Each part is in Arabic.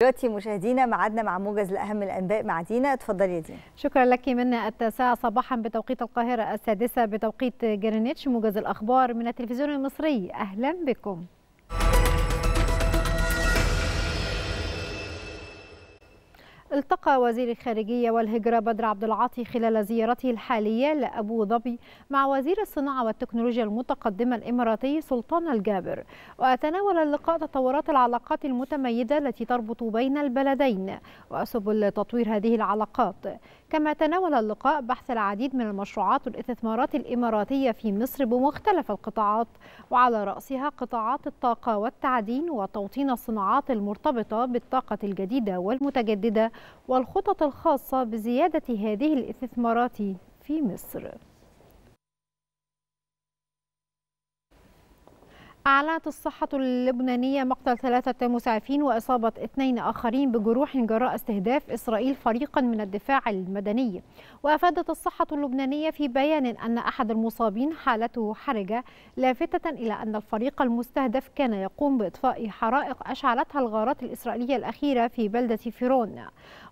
دلوقتي مشاهدينا معادنا مع موجز لاهم الانباء مع دينا اتفضلي يا دينا شكرا لك منا التاسعه صباحا بتوقيت القاهره السادسه بتوقيت جرينتش موجز الاخبار من التلفزيون المصري اهلا بكم التقى وزير الخارجية والهجرة بدر عبد العاطي خلال زيارته الحالية لأبو ظبي مع وزير الصناعة والتكنولوجيا المتقدمة الإماراتي سلطان الجابر وتناول اللقاء تطورات العلاقات المتميزة التي تربط بين البلدين وسبل تطوير هذه العلاقات كما تناول اللقاء بحث العديد من المشروعات والاستثمارات الإماراتية في مصر بمختلف القطاعات وعلى رأسها قطاعات الطاقة والتعدين وتوطين الصناعات المرتبطة بالطاقة الجديدة والمتجددة والخطط الخاصة بزيادة هذه الاستثمارات في مصر أعلنت الصحة اللبنانية مقتل ثلاثة مسعفين وإصابة اثنين آخرين بجروح جراء استهداف إسرائيل فريقا من الدفاع المدني وأفادت الصحة اللبنانية في بيان أن أحد المصابين حالته حرجة لافتة إلى أن الفريق المستهدف كان يقوم بإطفاء حرائق أشعلتها الغارات الإسرائيلية الأخيرة في بلدة فيرون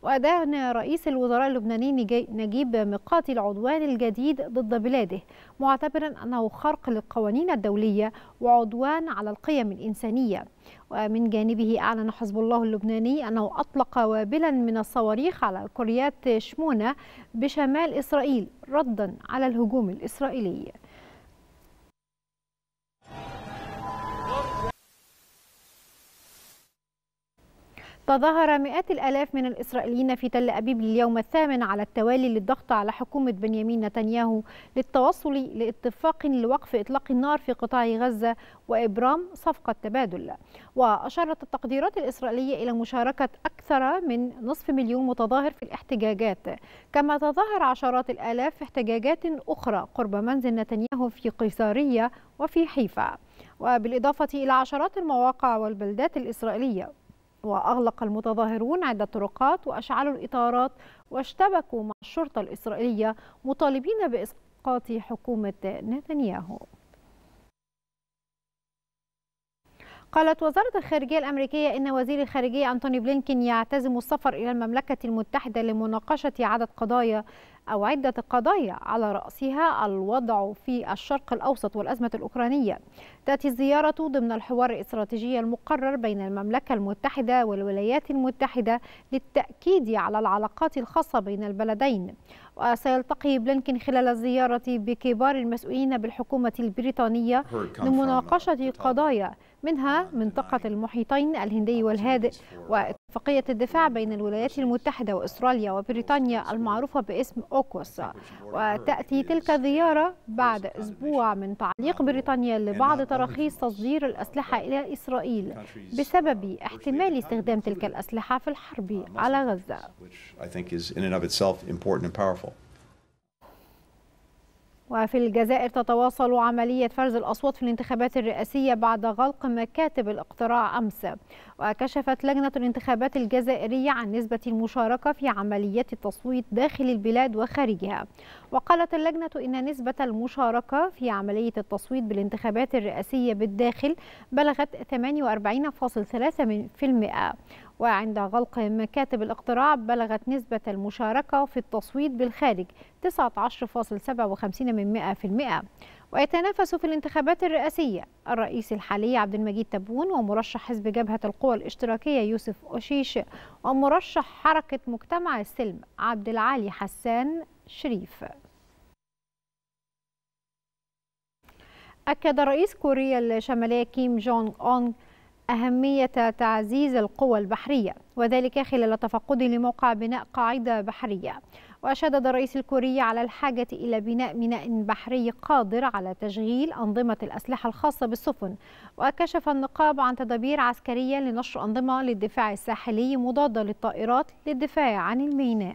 وأدان رئيس الوزراء اللبناني نجيب مقاتي العدوان الجديد ضد بلاده معتبرا أنه خرق للقوانين الدولية وعدوان العدوان على القيم الإنسانية ومن جانبه أعلن حزب الله اللبناني أنه أطلق وابلا من الصواريخ على كريات شمونة بشمال إسرائيل ردا على الهجوم الإسرائيلي تظاهر مئات الآلاف من الإسرائيليين في تل أبيب لليوم الثامن على التوالي للضغط على حكومة بنيامين نتنياهو للتوصل لاتفاق لوقف إطلاق النار في قطاع غزة وإبرام صفقة تبادل وأشارت التقديرات الإسرائيلية إلى مشاركة أكثر من نصف مليون متظاهر في الاحتجاجات كما تظاهر عشرات الآلاف في احتجاجات أخرى قرب منزل نتنياهو في قيصرية وفي حيفا وبالإضافة إلى عشرات المواقع والبلدات الإسرائيلية وأغلق المتظاهرون عدة طرقات وأشعلوا الإطارات واشتبكوا مع الشرطة الإسرائيلية مطالبين بإسقاط حكومة نتنياهو قالت وزارة الخارجية الأمريكية إن وزير الخارجية أنتوني بلينكين يعتزم السفر إلى المملكة المتحدة لمناقشة عدد قضايا أو عدة قضايا على رأسها الوضع في الشرق الأوسط والأزمة الأوكرانية تأتي الزيارة ضمن الحوار الاستراتيجي المقرر بين المملكة المتحدة والولايات المتحدة للتأكيد على العلاقات الخاصة بين البلدين وسيلتقي بلينكين خلال الزيارة بكبار المسؤولين بالحكومة البريطانية لمناقشة قضايا منها منطقة المحيطين الهندي والهادئ واتفاقية الدفاع بين الولايات المتحدة وأستراليا وبريطانيا المعروفة باسم أوكوس وتأتي تلك الزيارة بعد أسبوع من تعليق بريطانيا لبعض تراخيص تصدير الأسلحة إلى إسرائيل بسبب احتمال استخدام تلك الأسلحة في الحرب على غزة. وفي الجزائر تتواصل عملية فرز الأصوات في الانتخابات الرئاسية بعد غلق مكاتب الاقتراع أمس وكشفت لجنة الانتخابات الجزائرية عن نسبة المشاركة في عمليات التصويت داخل البلاد وخارجها وقالت اللجنة إن نسبة المشاركة في عملية التصويت بالانتخابات الرئاسية بالداخل بلغت 48.3% وعند غلق مكاتب الاقتراع بلغت نسبة المشاركة في التصويت بالخارج 19.57% ويتنافس في الانتخابات الرئاسية الرئيس الحالي عبد المجيد تبون ومرشح حزب جبهة القوى الاشتراكية يوسف أشيش ومرشح حركة مجتمع السلم عبد العالي حسان شريف أكد رئيس كوريا الشمالية كيم جونغ أونغ أهمية تعزيز القوى البحرية وذلك خلال تفقد لموقع بناء قاعدة بحرية وأشاد الرئيس الكوري على الحاجة إلى بناء ميناء بحري قادر على تشغيل أنظمة الأسلحة الخاصة بالسفن وكشف النقاب عن تدابير عسكرية لنشر أنظمة للدفاع الساحلي مضادة للطائرات للدفاع عن الميناء